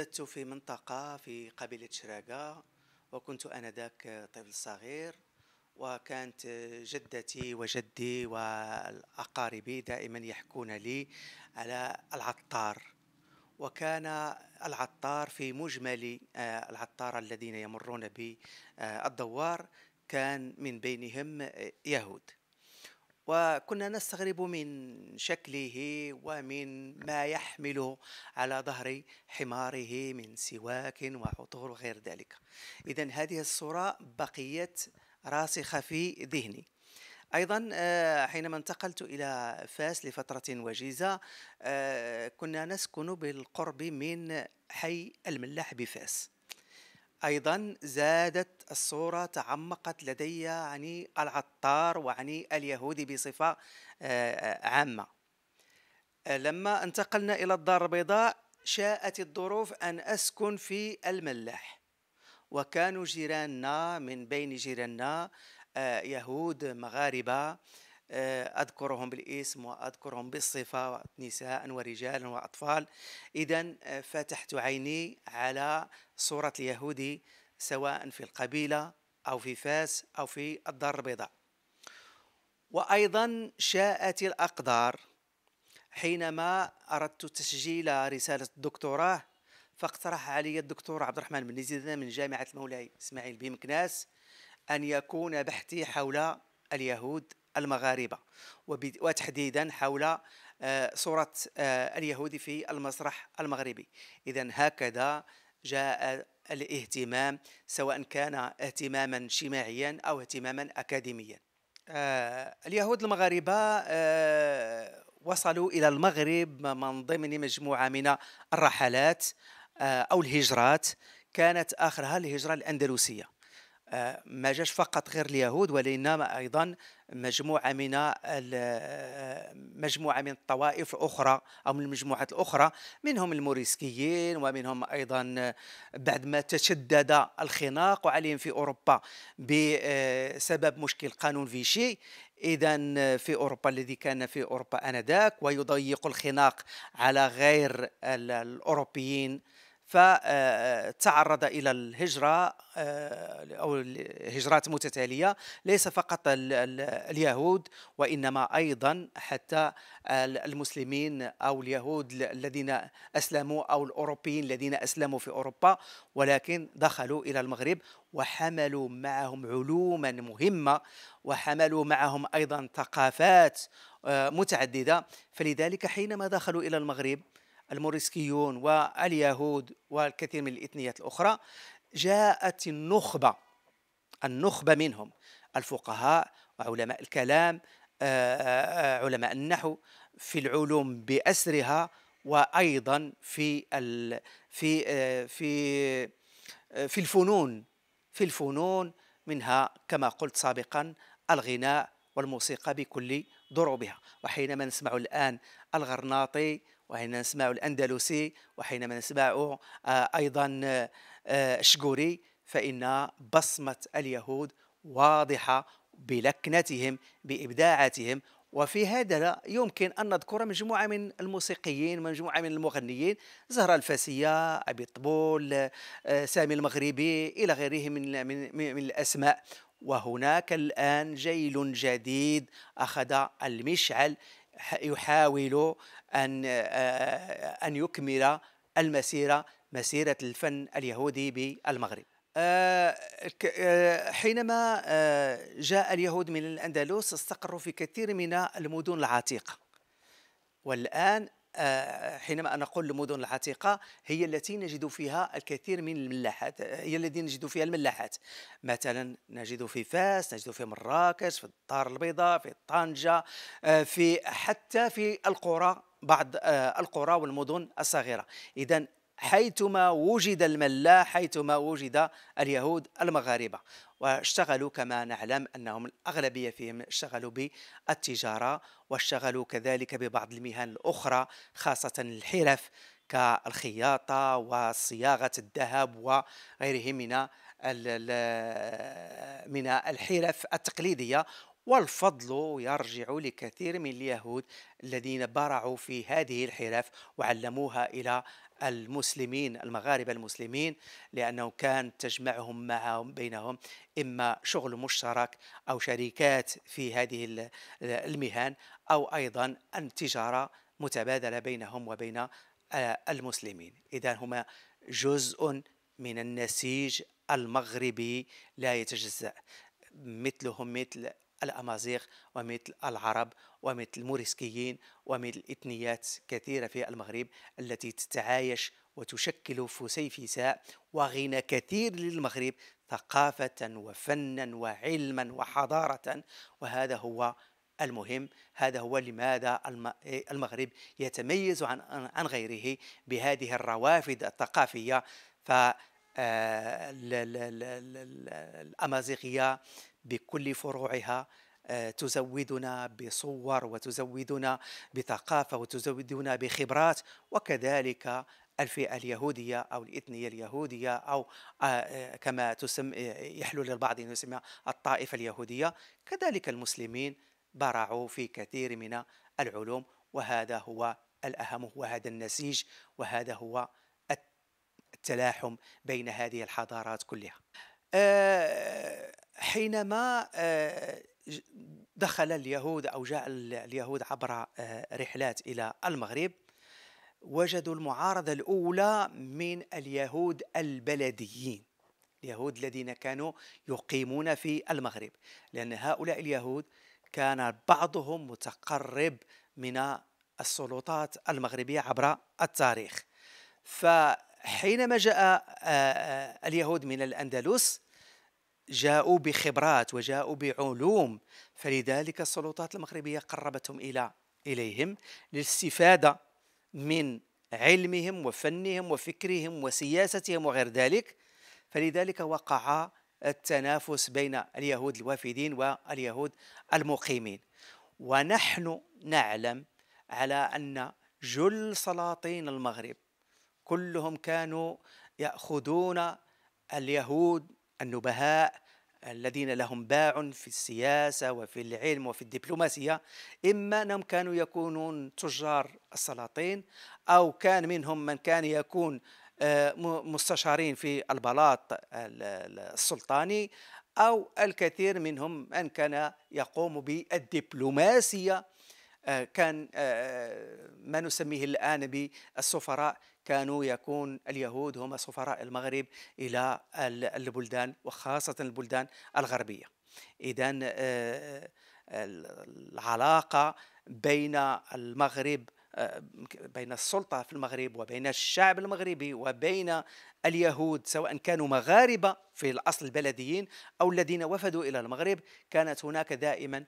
ولدت في منطقة في قبيلة شراقة وكنت آنذاك طفل صغير وكانت جدتي وجدي وأقاربي دائما يحكون لي على العطار وكان العطار في مجمل آه، العطار الذين يمرون بالدوار كان من بينهم يهود وكنا نستغرب من شكله ومن ما يحمل على ظهر حماره من سواك وعطور وغير ذلك إذا هذه الصورة بقيت راسخة في ذهني ايضا آه، حينما انتقلت الى فاس لفتره وجيزه آه، كنا نسكن بالقرب من حي الملاح بفاس أيضا زادت الصورة تعمقت لدي عن يعني العطار وعن اليهودي بصفة آه، آه، عامة آه، لما انتقلنا إلى الدار البيضاء شاءت الظروف أن أسكن في الملاح وكانوا جيراننا من بين جيراننا يهود مغاربة آه، أذكرهم بالاسم وأذكرهم بالصفة نساء ورجال وأطفال إذا آه، فتحت عيني على صورة اليهودي سواء في القبيلة أو في فاس أو في الدار البيضاء وأيضا شاءت الأقدار حينما أردت تسجيل رسالة الدكتوراه فاقترح علي الدكتور عبد الرحمن بن زيد من جامعة المولاي إسماعيل بمكناس أن يكون بحثي حول اليهود المغاربه وتحديدا حول آه، صوره آه، اليهود في المسرح المغربي اذا هكذا جاء الاهتمام سواء كان اهتماما اجتماعيا او اهتماما اكاديميا آه، اليهود المغاربه وصلوا الى المغرب من ضمن مجموعه من الرحلات او الهجرات كانت اخرها الهجره الاندلسيه ما جاش فقط غير اليهود ولإنما أيضا مجموعة من مجموعة من الطوائف الأخرى أو من المجموعات الأخرى منهم الموريسكيين ومنهم أيضا بعد ما تشدد الخناق عليهم في أوروبا بسبب مشكل قانون فيشي إذا في أوروبا الذي كان في أوروبا آنذاك ويضيق الخناق على غير الأوروبيين فتعرض الى الهجره آه، او هجرات متتاليه ليس فقط اليهود وانما ايضا حتى المسلمين او اليهود الذين اسلموا او الاوروبيين الذين اسلموا في اوروبا ولكن دخلوا الى المغرب وحملوا معهم علوما مهمه وحملوا معهم ايضا ثقافات آه، متعدده فلذلك حينما دخلوا الى المغرب الموريسكيون واليهود والكثير من الإثنيات الأخرى جاءت النخبة النخبة منهم الفقهاء وعلماء الكلام آه، آه، علماء النحو في العلوم بأسرها وأيضا في في آه، في في الفنون في الفنون منها كما قلت سابقا الغناء والموسيقى بكل ضروبها وحينما نسمع الآن الغرناطي وحينما نسمع الأندلسي وحينما نسمع آه، أيضا الشكوري آه، فإن بصمة اليهود واضحة بلكنتهم بإبداعاتهم وفي هذا يمكن أن نذكر مجموعة من الموسيقيين مجموعة من المغنيين زهرة الفاسية أبي الطبول آه، سامي المغربي إلى غيره من, من, من الأسماء وهناك الآن جيل جديد أخذ المشعل يحاول أن أن يكمل المسيرة مسيرة الفن اليهودي بالمغرب حينما جاء اليهود من الأندلس استقروا في كثير من المدن العتيقة والآن آه، حينما نقول المدن العتيقة هي التي نجد فيها الكثير من الملاحات آه، هي التي نجد فيها الملاحات مثلا نجد في فاس نجد في مراكش في الدار البيضاء في طنجة آه، في حتى في القرى بعض القرى والمدن الصغيرة إذا حيثما وجد الملاح حيثما وجد اليهود المغاربة واشتغلوا كما نعلم أنهم الأغلبية فيهم اشتغلوا بالتجارة واشتغلوا كذلك ببعض المهن الأخرى خاصة الحرف كالخياطة وصياغة الذهب وغيره من من الحرف التقليديه والفضل يرجع لكثير من اليهود الذين برعوا في هذه الحرف وعلموها إلى المسلمين المغاربة المسلمين لأنه كان تجمعهم معهم بينهم إما شغل مشترك أو شركات في هذه المهن أو أيضا التجارة متبادلة بينهم وبين آه، المسلمين إذا هما جزء من النسيج المغربي لا يتجزأ مثلهم مثل الأمازيغ ومثل العرب ومثل الموريسكيين ومثل إثنيات كثيرة في المغرب التي تتعايش وتشكل فسيفساء وغنى كثير للمغرب ثقافة وفنا وعلما وحضارة وهذا هو المهم هذا هو لماذا المغرب يتميز عن عن غيره بهذه الروافد الثقافيه ف آه، الامازيغيه بكل فروعها آه، تزودنا بصور وتزودنا بثقافه وتزودنا بخبرات وكذلك الفئه اليهوديه او الاثنيه اليهوديه او آه، آه، كما تسم يحلو للبعض ان يسمى الطائفه اليهوديه كذلك المسلمين برعوا في كثير من العلوم وهذا هو الاهم هو هذا النسيج وهذا هو التلاحم بين هذه الحضارات كلها. حينما آه، دخل اليهود او جاء اليهود عبر آه، رحلات الى المغرب وجدوا المعارضه الاولى من اليهود البلديين اليهود الذين كانوا يقيمون في المغرب لان هؤلاء اليهود كان بعضهم متقرب من السلطات المغربيه عبر التاريخ فحينما جاء آه، اليهود من الاندلس جاءوا بخبرات وجاءوا بعلوم فلذلك السلطات المغربية قربتهم إلى إليهم للاستفادة من علمهم وفنهم وفكرهم وسياستهم وغير ذلك فلذلك وقع التنافس بين اليهود الوافدين واليهود المقيمين ونحن نعلم على أن جل سلاطين المغرب كلهم كانوا يأخذون اليهود النبهاء الذين لهم باع في السياسة وفي العلم وفي الدبلوماسية إما أنهم كانوا يكونون تجار السلاطين أو كان منهم من كان يكون آه، مستشارين في البلاط السلطاني أو الكثير منهم من كان يقوم بالدبلوماسية آه، كان آه، ما نسميه الآن بالسفراء كانوا يكون اليهود هم سفراء المغرب إلى البلدان وخاصة البلدان الغربية إذا آه، آه، العلاقة بين المغرب آه، بين السلطة في المغرب وبين الشعب المغربي وبين اليهود سواء كانوا مغاربة في الأصل البلديين أو الذين وفدوا إلى المغرب كانت هناك دائما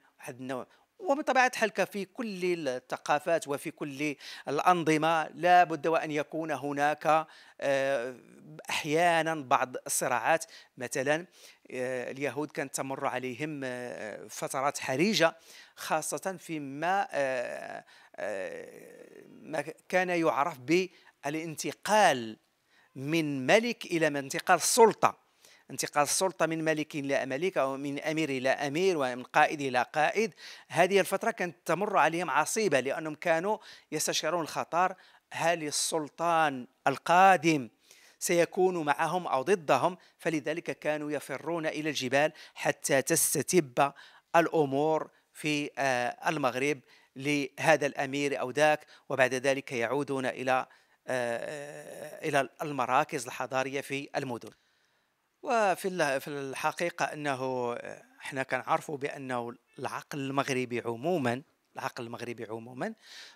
ومن طبيعة الحال في كل الثقافات وفي كل الأنظمة لا بد وأن يكون هناك آه، أحيانا بعض الصراعات مثلا آه، اليهود كانت تمر عليهم آه، فترات حرجة خاصة فيما ما كان يعرف بالانتقال من ملك إلى انتقال السلطة انتقال السلطة من ملك إلى ملك أو من أمير إلى أمير ومن قائد إلى قائد هذه الفترة كانت تمر عليهم عصيبة لأنهم كانوا يستشعرون الخطر هل السلطان القادم سيكون معهم أو ضدهم فلذلك كانوا يفرون إلى الجبال حتى تستتب الأمور في آه، المغرب لهذا الأمير أو ذاك وبعد ذلك يعودون إلى آه، إلى المراكز الحضارية في المدن وفي في الحقيقة أنه آه، احنا كنعرفوا بأنه العقل المغربي عموما العقل المغربي عموما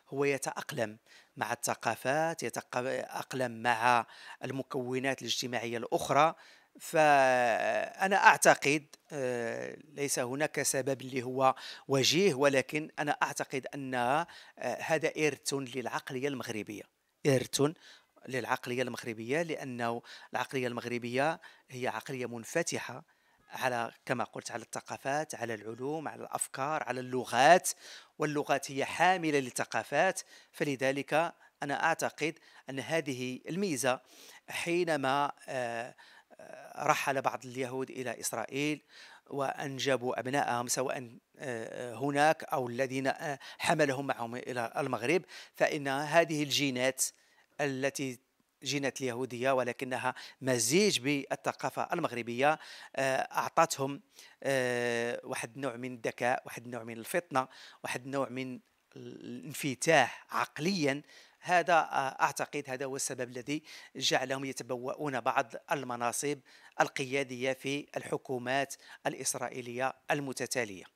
هو يتأقلم مع الثقافات يتأقلم مع المكونات الاجتماعية الأخرى فأنا أعتقد آه، ليس هناك سبب اللي هو وجيه ولكن أنا أعتقد أن آه، هذا إرث للعقلية المغربية إرث للعقليه المغربيه لانه العقليه المغربيه هي عقليه منفتحه على كما قلت على الثقافات على العلوم على الافكار على اللغات واللغات هي حامله للثقافات فلذلك انا اعتقد ان هذه الميزه حينما آه، رحل بعض اليهود الى اسرائيل وانجبوا ابنائهم سواء آه، هناك او الذين آه، حملهم معهم الى المغرب فان هذه الجينات التي جينت اليهودية ولكنها مزيج بالثقافة المغربية آه، أعطتهم آه، واحد النوع من الذكاء واحد النوع من الفطنة واحد النوع من الانفتاح عقليا هذا آه، أعتقد هذا هو السبب الذي جعلهم يتبوؤون بعض المناصب القيادية في الحكومات الإسرائيلية المتتالية